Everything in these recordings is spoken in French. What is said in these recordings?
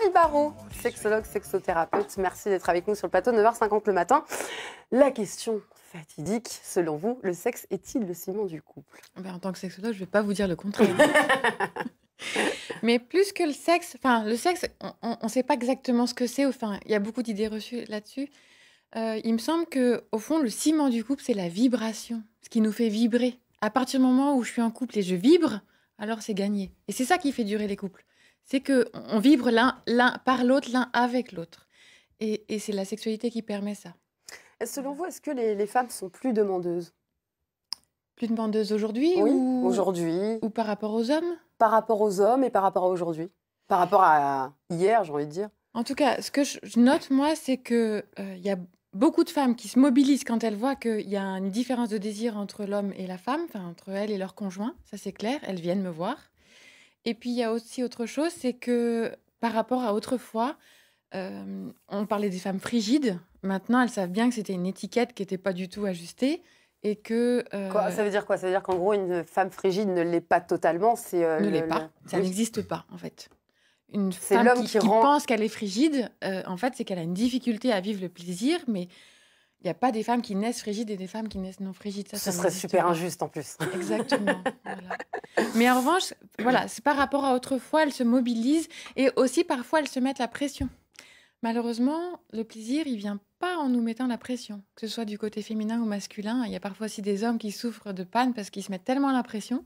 Marie Barreau, sexologue, sexothérapeute. Merci d'être avec nous sur le plateau, 9h50 le matin. La question fatidique, selon vous, le sexe est-il le ciment du couple ben, En tant que sexologue, je ne vais pas vous dire le contraire. Mais plus que le sexe, enfin, le sexe, on ne sait pas exactement ce que c'est. Enfin, il y a beaucoup d'idées reçues là-dessus. Euh, il me semble que, au fond, le ciment du couple, c'est la vibration, ce qui nous fait vibrer. À partir du moment où je suis en couple et je vibre, alors c'est gagné. Et c'est ça qui fait durer les couples. C'est qu'on vibre l'un par l'autre, l'un avec l'autre. Et, c'est la sexualité qui permet ça. selon vous, est-ce que les, femmes sont plus demandeuses Plus demandeuses aujourd'hui oui, ou... aujourd'hui. Ou par rapport aux hommes Par rapport aux hommes et par rapport à aujourd'hui. Par rapport à hier, j'ai envie de dire. En tout cas, ce que je note, moi, c'est qu'il il euh, y a beaucoup de femmes qui se mobilisent quand elles voient qu'il y a une différence de désir entre l'homme et la femme, enfin entre elles et leur conjoint, ça c'est clair, elles viennent me voir. Et puis, il y a aussi autre chose, c'est que par rapport à autrefois, euh, on parlait des femmes frigides. Maintenant, elles savent bien que c'était une étiquette qui n'était pas du tout ajustée. Et que. Quoi, ça euh veut dire quoi Ça veut dire qu'en gros, une femme frigide ne l'est pas totalement. C'est, euh, ne l'est pas. Ça n'existe pas, en fait. Une femme qui, pense qu'elle est frigide, en fait, c'est qu'elle a une difficulté à vivre le plaisir, mais il n'y a pas des femmes qui naissent frigides et des femmes qui naissent non frigides. Ça, Ce serait super injuste en plus. Exactement. Mais en revanche, voilà, c'est par rapport à autrefois, elles se mobilisent et aussi parfois elles se mettent la pression. Malheureusement, le plaisir, il vient pas en nous mettant la pression, que ce soit du côté féminin ou masculin. Il y a parfois aussi des hommes qui souffrent de panne parce qu'ils se mettent tellement la pression.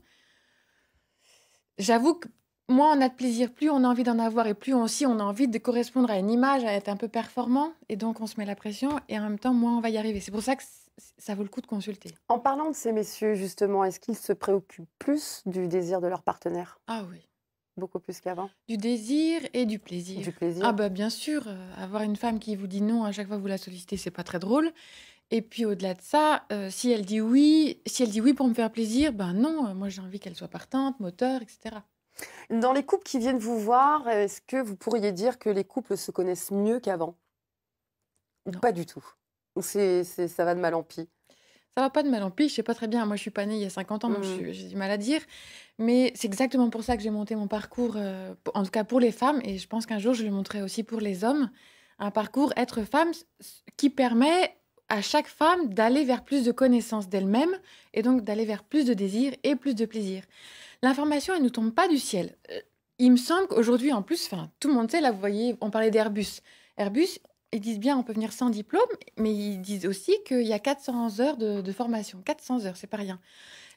J'avoue que moi, on a de plaisir, plus on a envie d'en avoir et plus aussi on a envie de correspondre à une image, à être un peu performant. Et donc on se met la pression et en même temps, moins on va y arriver. C'est pour ça que ça vaut le coup de consulter. En parlant de ces messieurs, justement, est-ce qu'ils se préoccupent plus du désir de leur partenaire Ah oui. Beaucoup plus qu'avant Du désir et du plaisir. Du plaisir. Ah bah bien sûr, euh, avoir une femme qui vous dit non à chaque fois que vous la sollicitez, c'est pas très drôle. Et puis au-delà de ça, euh, si elle dit oui, si elle dit oui pour me faire plaisir, ben non, euh, moi j'ai envie qu'elle soit partante, moteur, etc. Dans les couples qui viennent vous voir, est-ce que vous pourriez dire que les couples se connaissent mieux qu'avant Ou pas du tout Ou ça va de mal en pis ça va pas de mal en pis, je sais pas très bien. Moi, je suis pas née il y a 50 ans, donc mmh. j'ai du mal à dire. Mais c'est exactement pour ça que j'ai monté mon parcours, euh, en tout cas pour les femmes, et je pense qu'un jour je le montrerai aussi pour les hommes. Un parcours être femme qui permet à chaque femme d'aller vers plus de connaissances d'elle-même et donc d'aller vers plus de désir et plus de plaisir. L'information, elle ne tombe pas du ciel. Euh, il me semble qu'aujourd'hui, en plus, enfin, tout le monde sait, là, vous voyez, on parlait d'Airbus. Airbus, ils disent bien, on peut venir sans diplôme, mais ils disent aussi qu'il y a 400 heures de, formation. 400 heures, c'est pas rien.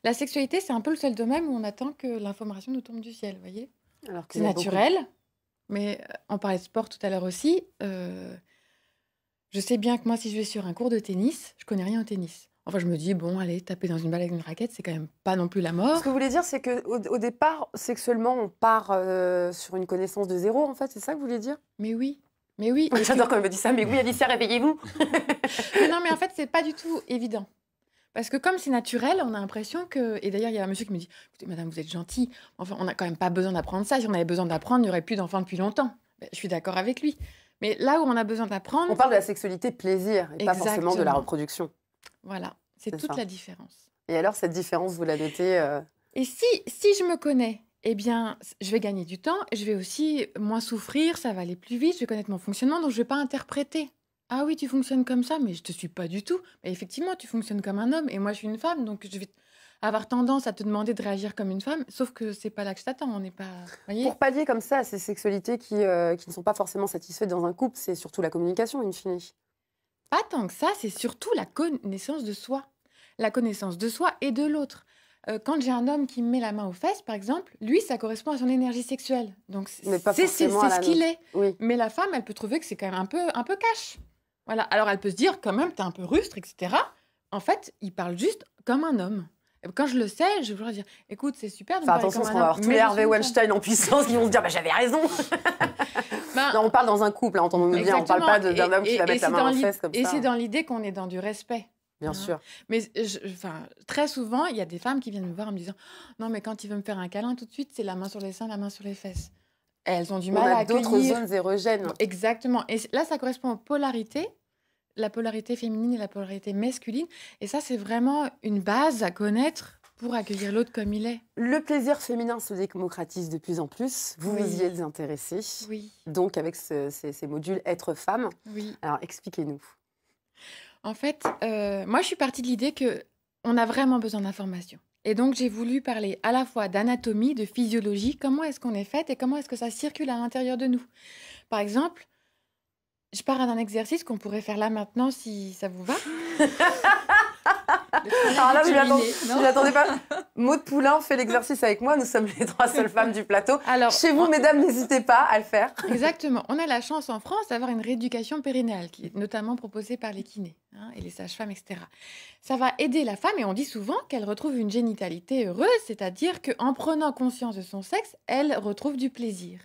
La sexualité, c'est un peu le seul domaine où on attend que l'information nous tombe du ciel, vous voyez C'est naturel, mais euh, on parlait de sport tout à l'heure aussi. Euh, je sais bien que moi, si je vais sur un cours de tennis, je connais rien au tennis. Enfin, je me dis, bon, allez, taper dans une balle avec une raquette, c'est quand même pas non plus la mort. Ce que vous voulez dire, c'est qu'au au départ, sexuellement, on part euh, sur une connaissance de zéro, en fait, c'est ça que vous voulez dire Mais oui. Mais oui. J'adore quand elle me dit ça, mais oui, Alicia, réveillez-vous. non, mais en fait, c'est pas du tout évident. Parce que comme c'est naturel, on a l'impression que... Et d'ailleurs, il y a un monsieur qui me dit, écoutez, madame, vous êtes gentille. Enfin, on n'a quand même pas besoin d'apprendre ça. Si on avait besoin d'apprendre, il n'y aurait plus d'enfants depuis longtemps. Ben, je suis d'accord avec lui. Mais là où on a besoin d'apprendre... On parle de la sexualité plaisir, et pas forcément de la reproduction. Voilà, c'est toute la différence. Et alors, cette différence, vous la notez euh, Et si, si je me connais, eh bien, je vais gagner du temps, je vais aussi moins souffrir, ça va aller plus vite, je vais connaître mon fonctionnement, donc je ne vais pas interpréter. Ah oui, tu fonctionnes comme ça, mais je te suis pas du tout. Mais effectivement, tu fonctionnes comme un homme et moi je suis une femme, donc je vais avoir tendance à te demander de réagir comme une femme. Sauf que c'est pas là que je t'attends, on n'est pas. Pour pallier comme ça à ces sexualités qui, euh, qui ne sont pas forcément satisfaites dans un couple, c'est surtout la communication, une fine. Pas tant que ça, c'est surtout la connaissance de soi. La connaissance de soi et de l'autre. Euh, quand j'ai un homme qui me met la main aux fesses, par exemple, lui, ça correspond à son énergie sexuelle. Donc, c'est ce qu'il est. Mais la femme, elle peut trouver que c'est quand même un peu, un peu cash. Voilà. Alors, elle peut se dire, quand même, t'es un peu rustre, etc. En fait, il parle juste comme un homme quand je le sais, je vais dire écoute, c'est super. De enfin, attention, parce va avoir tous les Harvey Weinstein en puissance qui vont se dire bah, j'avais raison. Ben, on parle dans un couple, hein, on entendons On parle pas d'un homme qui va mettre la main en fesse comme ça. Et c'est dans l'idée qu'on est dans du respect. Bien hein. sûr. Mais je, enfin, très souvent, il y a des femmes qui viennent me voir en me disant Non, mais quand il veut me faire un câlin, tout de suite, c'est la main sur les seins, la main sur les fesses. elles ont du mal on à d'autres zones érogènes. Exactement. Et là, ça correspond aux polarités la polarité féminine et la polarité masculine. Et ça, c'est vraiment une base à connaître pour accueillir l'autre comme il est. Le plaisir féminin se démocratise de plus en plus. Vous vous y êtes intéressée. Oui. Donc avec ces, modules être femme. Oui. Alors expliquez-nous. En fait, euh, moi je suis partie de l'idée que on a vraiment besoin d'informations. Et donc j'ai voulu parler à la fois d'anatomie, de physiologie, comment est-ce qu'on est faite et comment est-ce que ça circule à l'intérieur de nous. Par exemple, je pars d'un exercice qu'on pourrait faire là maintenant si ça vous va. Alors là, je ne l'attendais pas. Maud Poulain fait l'exercice avec moi. Nous sommes les trois seules femmes du plateau. Chez vous, mesdames, n'hésitez pas à le faire. Exactement. On a la chance en France d'avoir une rééducation périnéale qui est notamment proposée par les kinés. Hein, et les sages-femmes, etc. Ça va aider la femme et on dit souvent qu'elle retrouve une génitalité heureuse, c'est-à-dire qu'en prenant conscience de son sexe, elle retrouve du plaisir.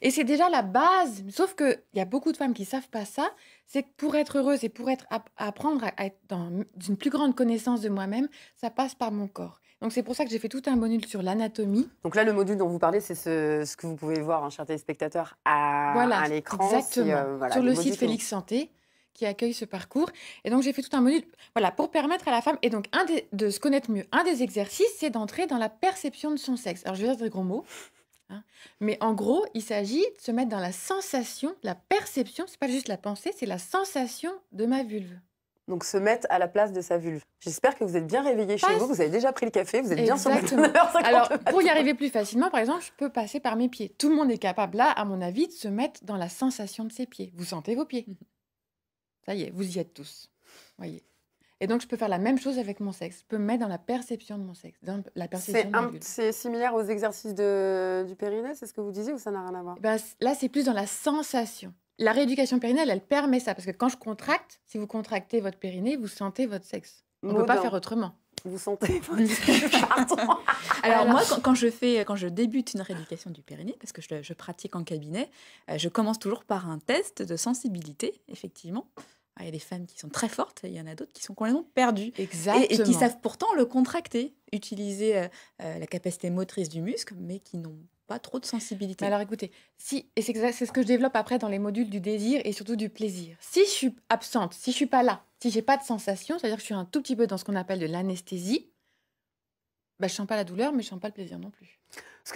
Et c'est déjà la base, sauf qu'il y a beaucoup de femmes qui ne savent pas ça, c'est que pour être heureuse et pour être, apprendre à, être dans une plus grande connaissance de moi-même, ça passe par mon corps. Donc c'est pour ça que j'ai fait tout un module sur l'anatomie. Donc là, le module dont vous parlez, c'est ce, que vous pouvez voir, hein, chers téléspectateurs, à, voilà, l'écran. Exactement, euh, sur le site Félix Santé qui accueille ce parcours. Et donc, j'ai fait tout un module voilà, pour permettre à la femme, et donc un de se connaître mieux, un des exercices, c'est d'entrer dans la perception de son sexe. Alors, je vais dire des gros mots, hein. mais en gros, il s'agit de se mettre dans la sensation, la perception, c'est pas juste la pensée, c'est la sensation de ma vulve. Donc se mettre à la place de sa vulve. J'espère que vous êtes bien réveillé chez vous, vous avez déjà pris le café, vous êtes bien sur Alors pour y arriver plus facilement, par exemple, je peux passer par mes pieds. Tout le monde est capable là, à mon avis, de se mettre dans la sensation de ses pieds. Vous sentez vos pieds. Ça y est, vous y êtes tous. Voyez. Et donc, je peux faire la même chose avec mon sexe. Je peux me mettre dans la perception de mon sexe, la perception C'est similaire aux exercices de, du périnée, c'est ce que vous disiez, ou ça n'a rien à voir eh ben, Là, c'est plus dans la sensation. La rééducation périnéale, elle permet ça, parce que quand je contracte, si vous contractez votre périnée, vous sentez votre sexe. On ne peut pas faire autrement. Vous sentez Alors, moi, quand, je fais, quand je débute une rééducation du périnée, parce que je, je pratique en cabinet, euh, je commence toujours par un test de sensibilité, effectivement. Ah, il y a des femmes qui sont très fortes, il y en a d'autres qui sont complètement perdues. Et, qui savent pourtant le contracter, utiliser euh, euh, la capacité motrice du muscle, mais qui n'ont pas trop de sensibilité. Alors écoutez, si, et c'est ce que je développe après dans les modules du désir et surtout du plaisir. Si je suis absente, si je suis pas là, si j'ai pas de sensation, c'est-à-dire que je suis un tout petit peu dans ce qu'on appelle de l'anesthésie, bah, je sens pas la douleur, mais je sens pas le plaisir non plus. Est-ce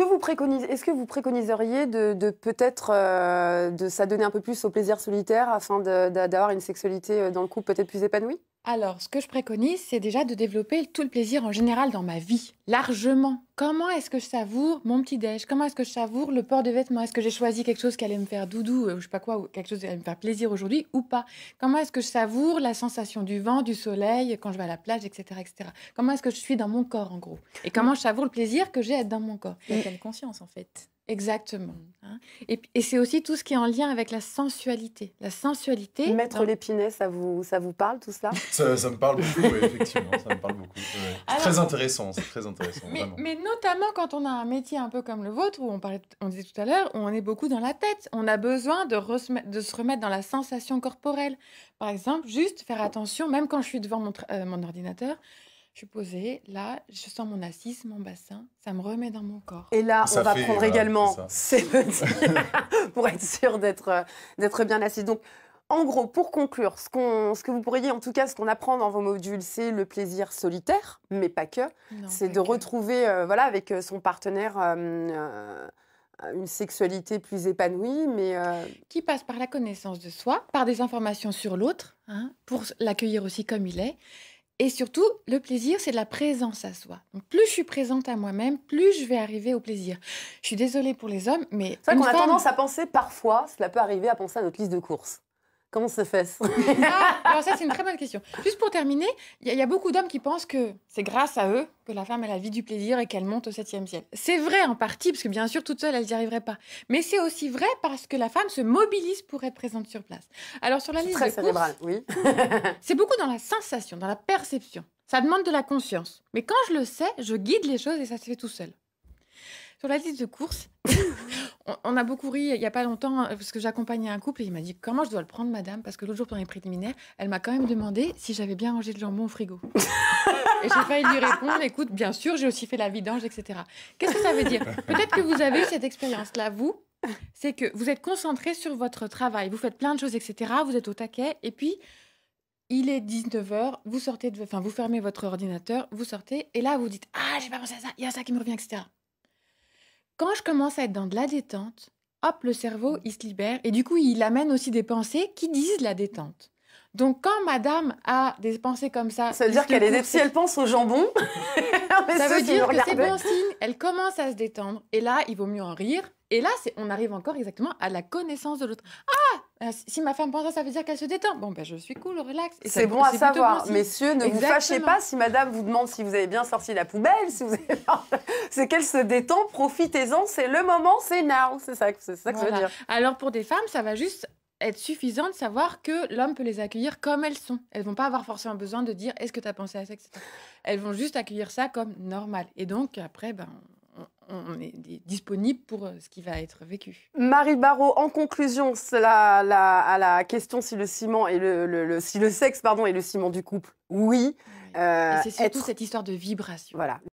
que, vous préconiseriez de, peut-être euh, de s'adonner un peu plus au plaisir solitaire afin d'avoir une sexualité euh, dans le couple peut-être plus épanouie alors, ce que je préconise, c'est déjà de développer tout le plaisir en général dans ma vie, largement. Comment est-ce que je savoure mon petit-déj Comment est-ce que je savoure le port de vêtements Est-ce que j'ai choisi quelque chose qui allait me faire doudou, euh, ou je sais pas quoi, ou quelque chose qui allait me faire plaisir aujourd'hui ou pas Comment est-ce que je savoure la sensation du vent, du soleil, quand je vais à la plage, etc. etc. Comment est-ce que je suis dans mon corps, en gros Et comment je savoure le plaisir que j'ai dans mon corps une conscience, en fait. Exactement. Mm, hein. et, c'est aussi tout ce qui est en lien avec la sensualité. La sensualité. Mettre l'épinay, ça vous, ça vous parle tout ça, ça, me parle beaucoup, effectivement. ça me parle beaucoup. très intéressant, c'est très intéressant. Mais, vraiment. mais, notamment quand on a un métier un peu comme le vôtre, où on, parlait, on disait tout à l'heure, on est beaucoup dans la tête. On a besoin de, de se remettre dans la sensation corporelle. Par exemple, juste faire attention, même quand je suis devant mon, euh, mon ordinateur, je suis posée, là, je sens mon assise, mon bassin, ça me remet dans mon corps. Et là, on va prendre euh, également ces petits pour être sûr euh, d'être bien assis. Donc, en gros, pour conclure, ce, que vous pourriez, en tout cas, ce qu'on apprend dans vos modules, c'est le plaisir solitaire, mais pas que. C'est de retrouver, euh, voilà, avec son partenaire, une sexualité plus épanouie, mais qui passe par la connaissance de soi, par des informations sur l'autre, hein, pour l'accueillir aussi comme il est, et surtout, le plaisir, c'est de la présence à soi. plus je suis présente à moi-même, plus je vais arriver au plaisir. Je suis désolée pour les hommes, mais. C'est vrai qu'on a tendance à penser parfois, cela peut arriver, à penser à notre liste de courses. Comment se fait Alors ça, c'est une très bonne question. Juste pour terminer, il y, a beaucoup d'hommes qui pensent que c'est grâce à eux que la femme a la vie du plaisir et qu'elle monte au septième ciel. C'est vrai en partie, parce que bien sûr, toute seule, elle n'y arriverait pas. Mais c'est aussi vrai parce que la femme se mobilise pour être présente sur place. Alors sur la liste de courses, oui. c'est beaucoup dans la sensation, dans la perception. Ça demande de la conscience. Mais quand je le sais, je guide les choses et ça se fait tout seul. Sur la liste de courses on, a beaucoup ri il n'y a pas longtemps hein, parce que j'accompagnais un couple et il m'a dit comment je dois le prendre, madame, parce que l'autre jour pendant les préliminaires, elle m'a quand même demandé si j'avais bien rangé le jambon au frigo. et j'ai failli lui répondre écoute, bien sûr, j'ai aussi fait la vidange, etc. Qu'est-ce que ça veut dire Peut-être que vous avez eu cette expérience-là, vous, c'est que vous êtes concentré sur votre travail, vous faites plein de choses, etc. Vous êtes au taquet, et puis il est 19h, vous sortez, de, enfin vous fermez votre ordinateur, vous sortez, et là vous dites ah j'ai pas pensé à ça, il y a ça qui me revient, etc. Quand je commence à être dans de la détente, hop, le cerveau, mmh. il se libère et du coup, il amène aussi des pensées qui disent la détente. Donc, quand madame a des pensées comme ça. Ça veut dire qu'elle est. Si elle pense au jambon. ça veut dire que c'est bon signe. Elle commence à se détendre. Et là, il vaut mieux en rire et là, on arrive encore exactement à la connaissance de l'autre. Ah euh, Si ma femme pense ça, ça veut dire qu'elle se détend. Bon, ben je suis cool, relax. C'est bon à savoir. Messieurs, ne vous fâchez pas si madame vous demande si vous avez bien sorti la poubelle, si vous c'est qu'elle se détend, profitez-en, c'est le moment, c'est now. C'est ça, que ça veut dire. Alors pour des femmes, ça va juste être suffisant de savoir que l'homme peut les accueillir comme elles sont. Elles vont pas avoir forcément besoin de dire est-ce que tu as pensé à ça, Elles vont juste accueillir ça comme normal. Et donc après, ben, on est disponible pour euh, ce qui va être vécu. Marie Barrault, en conclusion à la question si le ciment et le, si le sexe pardon est le ciment du couple, oui. Euh, c'est surtout cette histoire de vibration. Voilà.